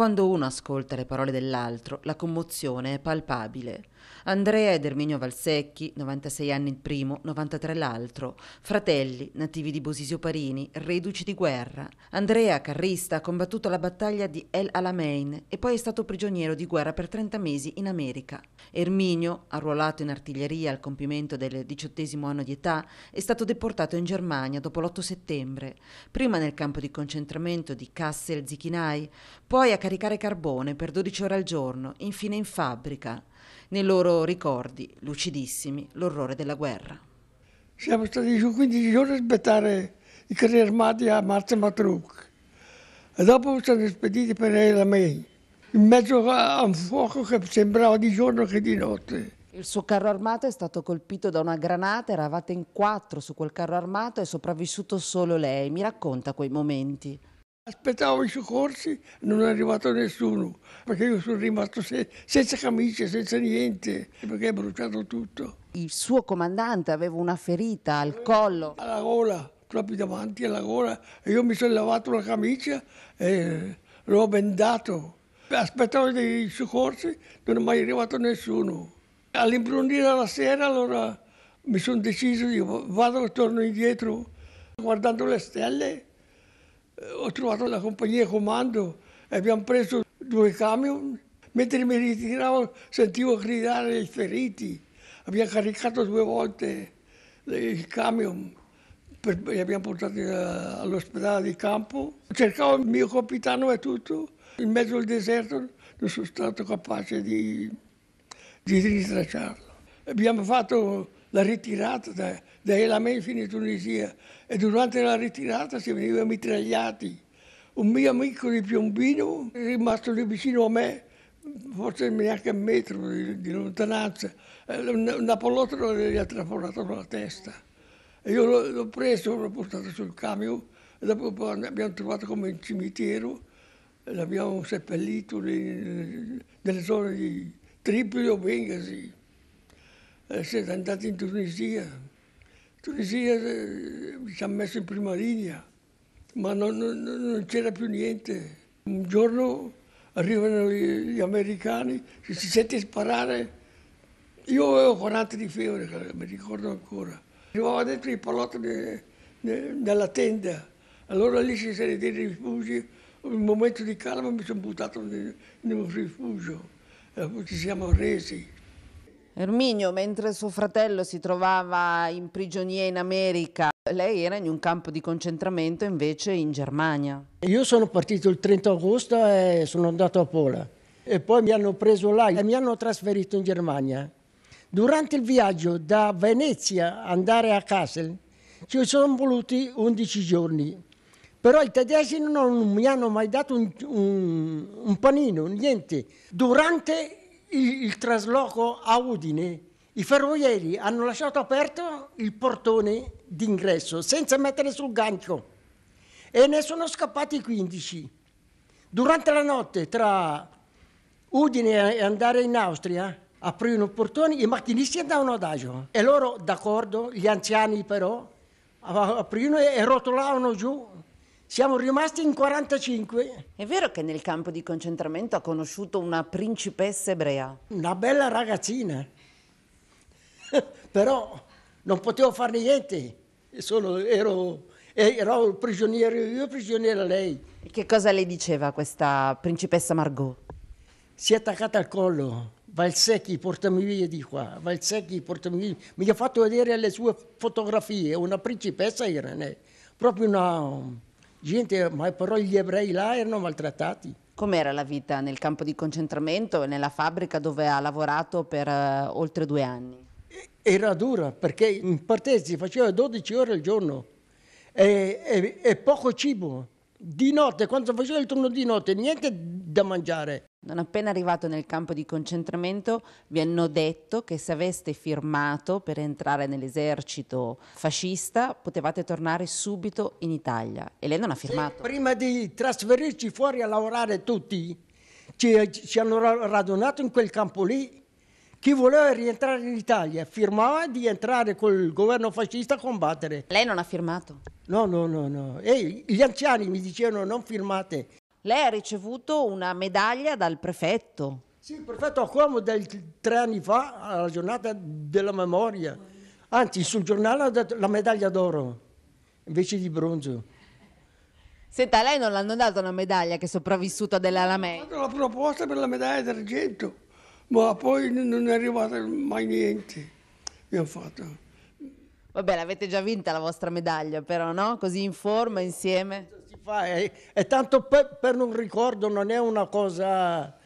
Quando uno ascolta le parole dell'altro, la commozione è palpabile. Andrea ed Erminio Valsecchi, 96 anni il primo, 93 l'altro, fratelli, nativi di Bosisio Parini, reduci di guerra. Andrea, carrista, ha combattuto la battaglia di El Alamein e poi è stato prigioniero di guerra per 30 mesi in America. Erminio, arruolato in artiglieria al compimento del diciottesimo anno di età, è stato deportato in Germania dopo l'8 settembre, prima nel campo di concentramento di Kassel-Zichinai, poi a caricare carbone per 12 ore al giorno, infine in fabbrica. Nei loro ricordi, lucidissimi, l'orrore della guerra. Siamo stati giù 15 giorni a aspettare i carri armati a Marza Matruc e dopo sono spediti per la May, in mezzo a un fuoco che sembrava di giorno che di notte. Il suo carro armato è stato colpito da una granata, eravate in quattro su quel carro armato e è sopravvissuto solo lei. Mi racconta quei momenti. Aspettavo i soccorsi, non è arrivato nessuno, perché io sono rimasto se senza camicia, senza niente, perché è bruciato tutto. Il suo comandante aveva una ferita al collo. Alla gola, proprio davanti alla gola. E io mi sono lavato la camicia e l'ho bendato. Aspettavo i soccorsi, non è mai arrivato nessuno. All'improvviso alla sera allora mi sono deciso, dico, vado e torno indietro guardando le stelle eh, ho trovato la compagnia comando e abbiamo preso due camion. Mentre mi ritiravo sentivo gridare i feriti. Abbiamo caricato due volte il camion, per, li abbiamo portati eh, all'ospedale di campo. Cercavo il mio capitano e tutto. In mezzo al deserto non sono stato capace di, di ritracciarlo. Abbiamo fatto la ritirata da, da Elamè fino in Tunisia e durante la ritirata si veniva mitragliati. Un mio amico di Piombino è rimasto lì vicino a me, forse neanche un metro di, di lontananza, eh, una pallotta gli ha traforato la testa. E io l'ho preso, l'ho portato sul camion e dopo abbiamo trovato come un cimitero l'abbiamo seppellito nelle zone di Tripoli o Bengasi. Eh, siete andati in Tunisia. In Tunisia eh, ci ha messo in prima linea, ma non, non, non c'era più niente. Un giorno arrivano gli, gli americani, ci si sente sparare. Io avevo 40 di febbre, mi ricordo ancora. Arrivava dentro i palotto de, de, della tenda. Allora lì ci sono dei rifugi. Un momento di calma mi sono buttato in un rifugio. Eh, ci siamo resi, Erminio, mentre suo fratello si trovava in prigionia in America, lei era in un campo di concentramento invece in Germania. Io sono partito il 30 agosto e sono andato a Pola e poi mi hanno preso là e mi hanno trasferito in Germania. Durante il viaggio da Venezia andare a Kassel ci sono voluti 11 giorni, però i tedeschi non mi hanno mai dato un, un, un panino, niente. Durante il, il trasloco a Udine, i ferrovieri hanno lasciato aperto il portone d'ingresso senza mettere sul gancio e ne sono scappati 15. Durante la notte tra Udine e andare in Austria aprirono il portone, i macchinisti andavano ad agio e loro d'accordo, gli anziani però, aprirono e rotolavano giù siamo rimasti in 45. È vero che nel campo di concentramento ha conosciuto una principessa ebrea? Una bella ragazzina. Però non potevo fare niente. Sono, ero, ero prigioniero io, prigioniera lei. E che cosa le diceva questa principessa Margot? Si è attaccata al collo. Valsecchi, portami via di qua. Valsecchi, portami via. Mi ha fatto vedere le sue fotografie. Una principessa era, proprio una gente, ma però gli ebrei là erano maltrattati. Com'era la vita nel campo di concentramento e nella fabbrica dove ha lavorato per uh, oltre due anni? Era dura perché in partenza si faceva 12 ore al giorno e, e, e poco cibo. Di notte, quando faceva il turno di notte, niente da mangiare. Non appena arrivato nel campo di concentramento vi hanno detto che se aveste firmato per entrare nell'esercito fascista potevate tornare subito in Italia e lei non ha firmato. Sì, prima di trasferirci fuori a lavorare tutti, ci, ci hanno radunato in quel campo lì chi voleva rientrare in Italia firmava di entrare col governo fascista a combattere. Lei non ha firmato? No, no, no, no. E gli anziani mi dicevano non firmate, lei ha ricevuto una medaglia dal prefetto. Sì, il prefetto a Como del, tre anni fa, alla giornata della memoria. Anzi, sul giornale ha dato la medaglia d'oro invece di bronzo. Senta, a lei non l'hanno dato una medaglia che è sopravvissuta dell'Alameda? Ho fatto la proposta per la medaglia d'argento, ma poi non è arrivata mai niente. Mi hanno fatto. Vabbè, l'avete già vinta la vostra medaglia, però, no? Così in forma, insieme fa, è, è tanto per, per, un ricordo, non è una cosa...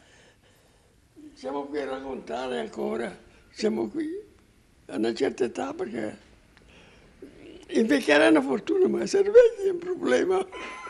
Siamo qui a raccontare ancora, siamo qui a una certa età perché invecchiare è una fortuna, ma essere vecchi è un problema.